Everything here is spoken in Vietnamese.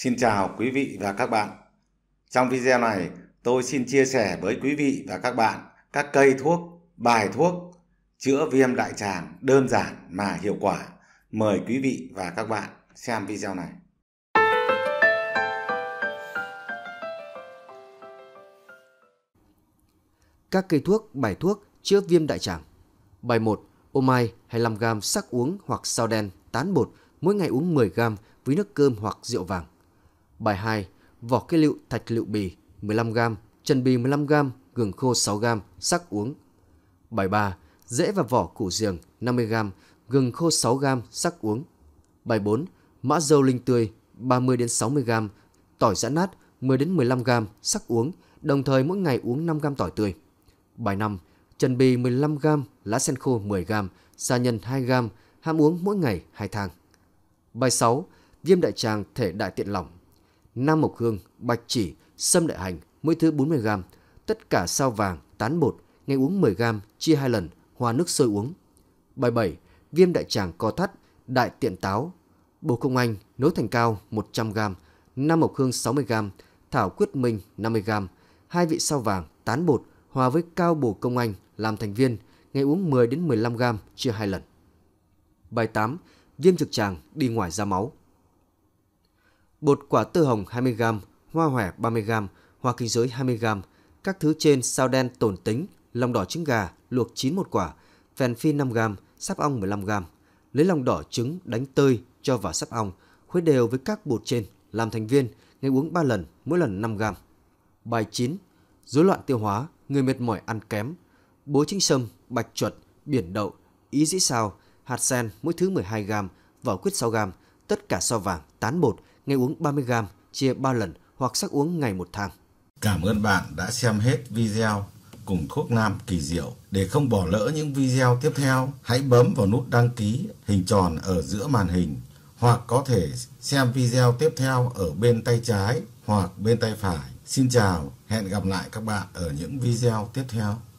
Xin chào quý vị và các bạn. Trong video này, tôi xin chia sẻ với quý vị và các bạn các cây thuốc, bài thuốc chữa viêm đại tràng đơn giản mà hiệu quả. Mời quý vị và các bạn xem video này. Các cây thuốc, bài thuốc chữa viêm đại tràng. Bài 1: Ô mai 25g sắc uống hoặc sao đen tán bột mỗi ngày uống 10g với nước cơm hoặc rượu vàng. Bài 2. Vỏ cây lựu thạch lựu bì 15g, chân bì 15g, gừng khô 6g, sắc uống. Bài 3. Rễ và vỏ củ giềng 50g, gừng khô 6g, sắc uống. Bài 4. Mã dâu linh tươi 30 đến 60g, tỏi giã nát 10 đến 15g, sắc uống, đồng thời mỗi ngày uống 5g tỏi tươi. Bài 5. Trần bì 15g, lá sen khô 10g, sa nhân 2g, ham uống mỗi ngày 2 thang. Bài 6. Viêm đại tràng thể đại tiện lỏng Nam Mộc Hương, Bạch Chỉ, Sâm Đại Hành mỗi thứ 40g, tất cả sao vàng, tán bột, ngày uống 10g, chia 2 lần, hòa nước sôi uống. Bài 7. Viêm đại tràng co thắt, đại tiện táo, bồ công anh nấu thành cao 100g, Nam Mộc Hương 60g, Thảo Quyết Minh 50g, hai vị sao vàng, tán bột hòa với cao bồ công anh làm thành viên, ngày uống 10 đến 15 g chia hai lần. Bài 8. Viêm trực tràng đi ngoài ra máu bột quả tư hồng 20g, hoa hòe 30g, hoa kinh giới 20g, các thứ trên sao đen tổn tính, lòng đỏ trứng gà luộc chín một quả, phèn phi 5g, sáp ong 15g. Lấy lòng đỏ trứng đánh tơi cho vào sáp ong, khuấy đều với các bột trên, làm thành viên, ngày uống 3 lần, mỗi lần 5g. Bài 9. Rối loạn tiêu hóa, người mệt mỏi ăn kém. Bố chính sâm, bạch chuột, biển đậu, ý dĩ sao, hạt sen mỗi thứ 12g, vỏ quýt 6g, tất cả so vàng, tán bột, ngày uống 30g chia 3 lần hoặc sắc uống ngày một tháng. Cảm ơn bạn đã xem hết video cùng thuốc nam kỳ diệu. Để không bỏ lỡ những video tiếp theo, hãy bấm vào nút đăng ký hình tròn ở giữa màn hình hoặc có thể xem video tiếp theo ở bên tay trái hoặc bên tay phải. Xin chào, hẹn gặp lại các bạn ở những video tiếp theo.